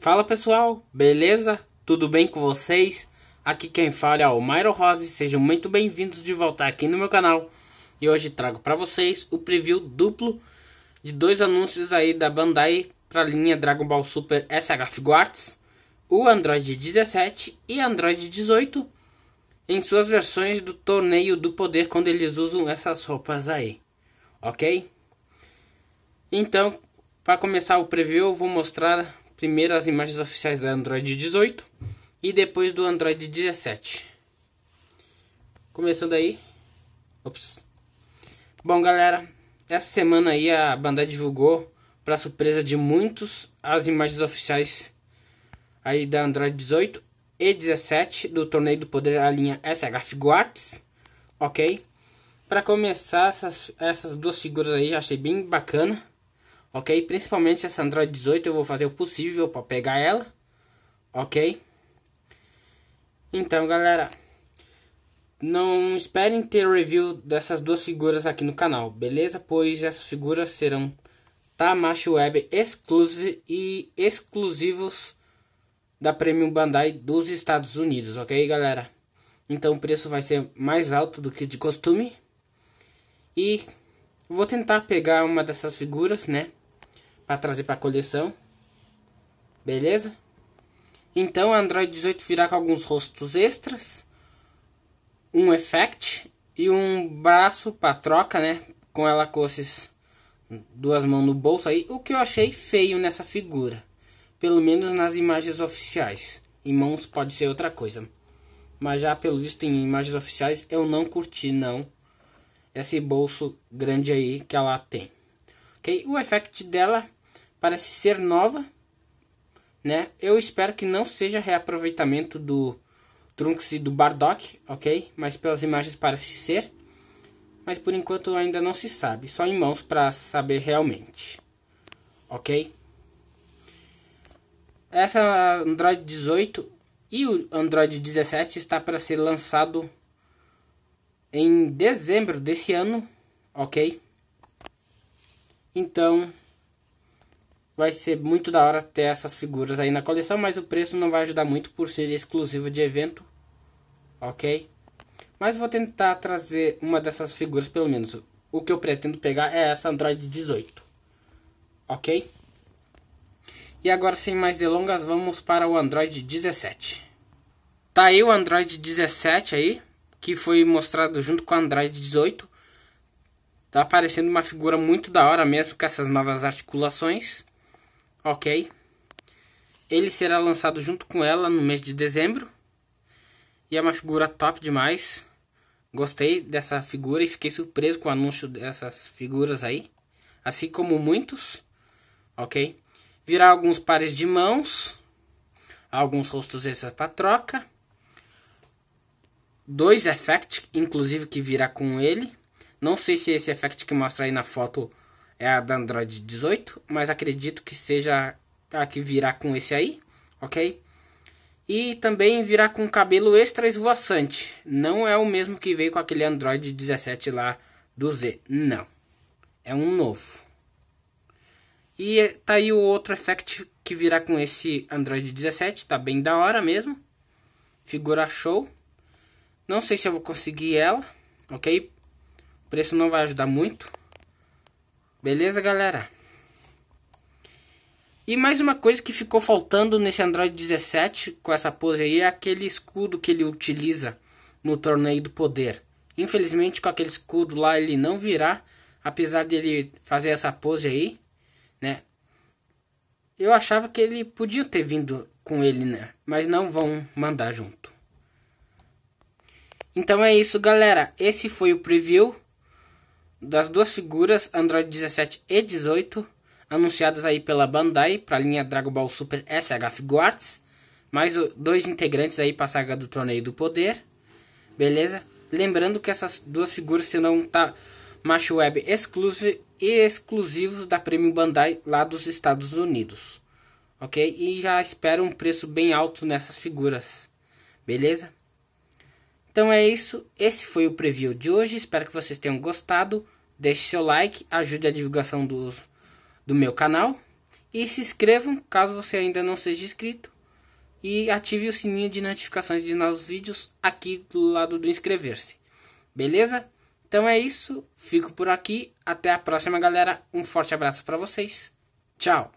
Fala pessoal, beleza? Tudo bem com vocês? Aqui quem fala é o Mairo Rose, sejam muito bem-vindos de volta aqui no meu canal. E hoje trago para vocês o preview duplo de dois anúncios aí da Bandai para a linha Dragon Ball Super SH Guards, o Android 17 e Android 18 em suas versões do Torneio do Poder quando eles usam essas roupas aí, ok? Então, para começar o preview, eu vou mostrar Primeiro as imagens oficiais da Android 18 e depois do Android 17. Começando aí. Ops. Bom, galera, essa semana aí a Bandai divulgou, para surpresa de muitos, as imagens oficiais aí da Android 18 e 17 do Torneio do Poder, a linha SH Guards, ok? Para começar, essas, essas duas figuras aí achei bem bacana ok? Principalmente essa Android 18, eu vou fazer o possível para pegar ela, ok? Então, galera, não esperem ter review dessas duas figuras aqui no canal, beleza? Pois essas figuras serão Tamashii Web exclusive e exclusivos da Premium Bandai dos Estados Unidos, ok, galera? Então o preço vai ser mais alto do que de costume. E vou tentar pegar uma dessas figuras, né? para trazer para a coleção. Beleza? Então, a Android 18 virá com alguns rostos extras, um effect e um braço para troca, né? Com ela com esses duas mãos no bolso aí, o que eu achei feio nessa figura, pelo menos nas imagens oficiais. Em mãos pode ser outra coisa, mas já pelo visto em imagens oficiais eu não curti não esse bolso grande aí que ela tem. OK? O effect dela parece ser nova, né? Eu espero que não seja reaproveitamento do Trunks e do Bardock, ok? Mas pelas imagens parece ser. Mas por enquanto ainda não se sabe, só em mãos para saber realmente, ok? Essa Android 18 e o Android 17 está para ser lançado em dezembro desse ano, ok? Então, vai ser muito da hora ter essas figuras aí na coleção, mas o preço não vai ajudar muito por ser exclusivo de evento, ok? Mas vou tentar trazer uma dessas figuras pelo menos. O que eu pretendo pegar é essa Android 18, ok? E agora, sem mais delongas, vamos para o Android 17. Tá aí o Android 17 aí, que foi mostrado junto com o Android 18. Tá aparecendo uma figura muito da hora mesmo com essas novas articulações ok? Ele será lançado junto com ela no mês de dezembro. E é uma figura top demais. Gostei dessa figura e fiquei surpreso com o anúncio dessas figuras aí. Assim como muitos, ok? Virá alguns pares de mãos. Alguns rostos extras para troca. Dois effects, inclusive, que virá com ele. Não sei se é esse effect que mostra aí na foto é a da Android 18, mas acredito que seja a que virá com esse aí, ok? E também virá com cabelo extra esvoaçante. Não é o mesmo que veio com aquele Android 17 lá do Z, não. É um novo. E tá aí o outro effect que virá com esse Android 17, tá bem da hora mesmo. Figura show. Não sei se eu vou conseguir ela, ok? O preço não vai ajudar muito. Beleza, galera? E mais uma coisa que ficou faltando nesse Android 17 com essa pose aí é aquele escudo que ele utiliza no torneio do poder. Infelizmente com aquele escudo lá ele não virá, apesar dele fazer essa pose aí, né? Eu achava que ele podia ter vindo com ele, né? Mas não vão mandar junto. Então é isso, galera. Esse foi o preview das duas figuras Android 17 e 18 anunciadas aí pela Bandai para a linha Dragon Ball Super SH Guards, mais dois integrantes aí para a saga do Torneio do Poder, beleza? Lembrando que essas duas figuras serão tá macho web exclusive e exclusivos da Premium Bandai lá dos Estados Unidos, ok? E já espero um preço bem alto nessas figuras, beleza? Então é isso, esse foi o preview de hoje, espero que vocês tenham gostado. Deixe seu like, ajude a divulgação do, do meu canal. E se inscrevam caso você ainda não seja inscrito. E ative o sininho de notificações de novos vídeos aqui do lado do inscrever-se. Beleza? Então é isso, fico por aqui. Até a próxima, galera. Um forte abraço para vocês. Tchau!